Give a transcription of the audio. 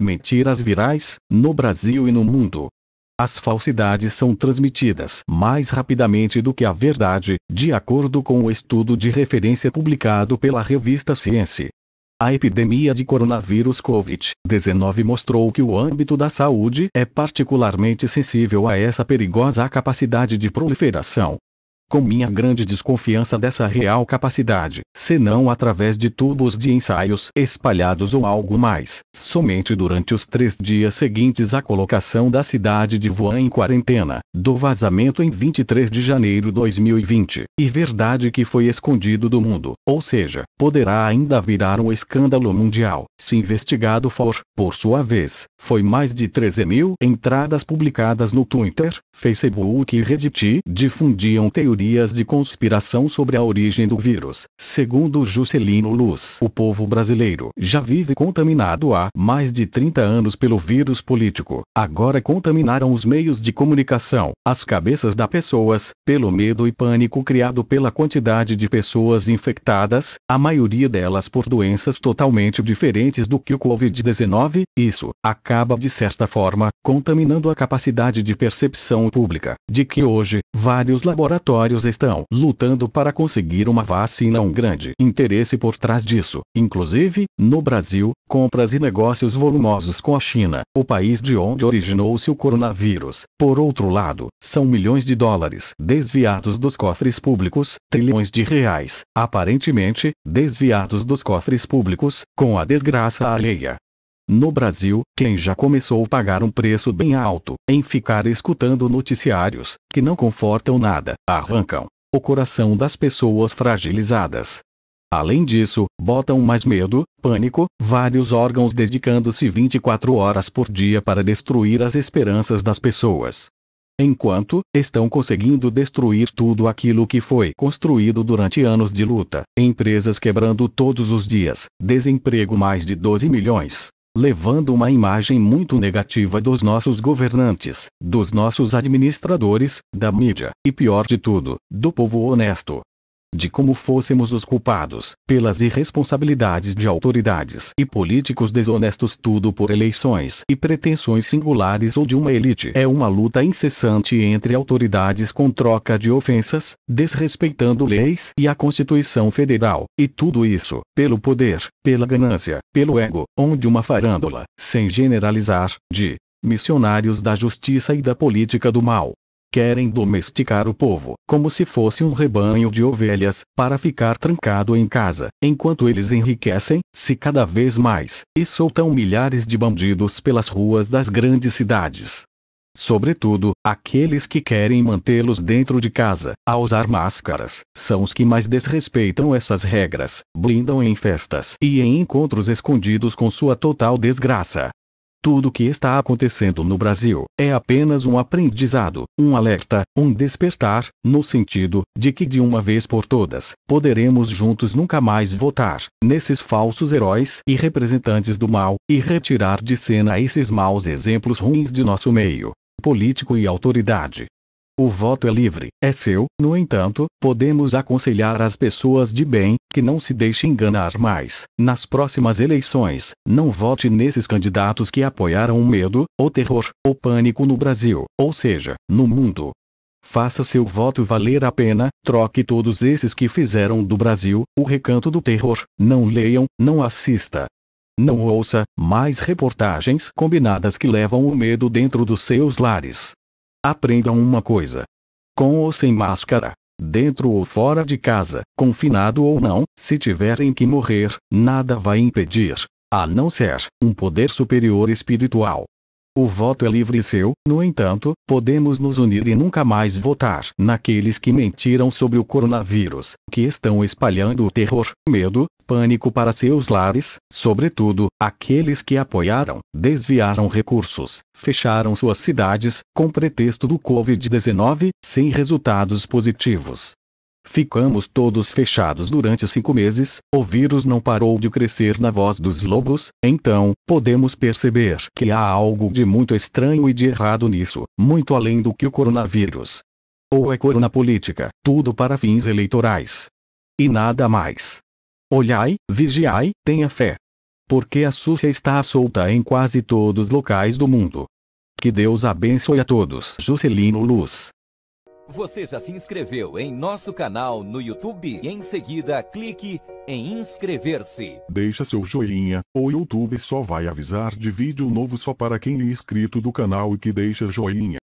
mentiras virais, no Brasil e no mundo. As falsidades são transmitidas mais rapidamente do que a verdade, de acordo com o estudo de referência publicado pela revista Science. A epidemia de coronavírus Covid-19 mostrou que o âmbito da saúde é particularmente sensível a essa perigosa capacidade de proliferação com minha grande desconfiança dessa real capacidade, senão através de tubos de ensaios espalhados ou algo mais. Somente durante os três dias seguintes à colocação da cidade de Wuhan em quarentena, do vazamento em 23 de janeiro 2020, e verdade que foi escondido do mundo, ou seja, poderá ainda virar um escândalo mundial, se investigado for, por sua vez, foi mais de 13 mil entradas publicadas no Twitter, Facebook e Reddit difundiam teorias teorias de conspiração sobre a origem do vírus. Segundo Juscelino Luz, o povo brasileiro já vive contaminado há mais de 30 anos pelo vírus político. Agora contaminaram os meios de comunicação, as cabeças das pessoas, pelo medo e pânico criado pela quantidade de pessoas infectadas, a maioria delas por doenças totalmente diferentes do que o Covid-19, isso acaba de certa forma contaminando a capacidade de percepção pública de que hoje vários laboratórios laboratórios estão lutando para conseguir uma vacina. Um grande interesse por trás disso, inclusive, no Brasil, compras e negócios volumosos com a China, o país de onde originou-se o coronavírus. Por outro lado, são milhões de dólares desviados dos cofres públicos, trilhões de reais, aparentemente, desviados dos cofres públicos, com a desgraça alheia. No Brasil, quem já começou a pagar um preço bem alto em ficar escutando noticiários que não confortam nada, arrancam o coração das pessoas fragilizadas. Além disso, botam mais medo, pânico, vários órgãos dedicando-se 24 horas por dia para destruir as esperanças das pessoas. Enquanto estão conseguindo destruir tudo aquilo que foi construído durante anos de luta, empresas quebrando todos os dias, desemprego mais de 12 milhões, levando uma imagem muito negativa dos nossos governantes, dos nossos administradores, da mídia, e pior de tudo, do povo honesto, de como fôssemos os culpados, pelas irresponsabilidades de autoridades e políticos desonestos, tudo por eleições e pretensões singulares ou de uma elite. É uma luta incessante entre autoridades com troca de ofensas, desrespeitando leis e a Constituição Federal, e tudo isso, pelo poder, pela ganância, pelo ego, onde uma farândola, sem generalizar, de missionários da justiça e da política do mal, querem domesticar o povo, como se fosse um rebanho de ovelhas, para ficar trancado em casa, enquanto eles enriquecem, se cada vez mais, e soltam milhares de bandidos pelas ruas das grandes cidades. Sobretudo, aqueles que querem mantê-los dentro de casa, a usar máscaras, são os que mais desrespeitam essas regras, blindam em festas e em encontros escondidos com sua total desgraça, tudo o que está acontecendo no Brasil é apenas um aprendizado, um alerta, um despertar, no sentido de que de uma vez por todas poderemos juntos nunca mais votar nesses falsos heróis e representantes do mal e retirar de cena esses maus exemplos ruins de nosso meio político e autoridade. O voto é livre, é seu, no entanto, podemos aconselhar as pessoas de bem que não se deixem enganar mais. Nas próximas eleições, não vote nesses candidatos que apoiaram o medo, o terror, o pânico no Brasil, ou seja, no mundo. Faça seu voto valer a pena, troque todos esses que fizeram do Brasil o recanto do terror. Não leiam, não assista. Não ouça mais reportagens combinadas que levam o medo dentro dos seus lares. Aprendam uma coisa. Com ou sem máscara, dentro ou fora de casa, confinado ou não, se tiverem que morrer, nada vai impedir, a não ser um poder superior espiritual o voto é livre e seu, no entanto, podemos nos unir e nunca mais votar naqueles que mentiram sobre o coronavírus, que estão espalhando o terror, medo, pânico para seus lares, sobretudo, aqueles que apoiaram, desviaram recursos, fecharam suas cidades, com pretexto do Covid-19, sem resultados positivos. Ficamos todos fechados durante cinco meses, o vírus não parou de crescer na voz dos lobos, então, podemos perceber que há algo de muito estranho e de errado nisso, muito além do que o coronavírus. Ou é corona política, tudo para fins eleitorais. E nada mais. Olhai, vigiai, tenha fé. Porque a Súcia está solta em quase todos os locais do mundo. Que Deus abençoe a todos. Juscelino Luz você já se inscreveu em nosso canal no YouTube? E em seguida, clique em inscrever-se. Deixa seu joinha, o YouTube só vai avisar de vídeo novo só para quem é inscrito do canal e que deixa joinha.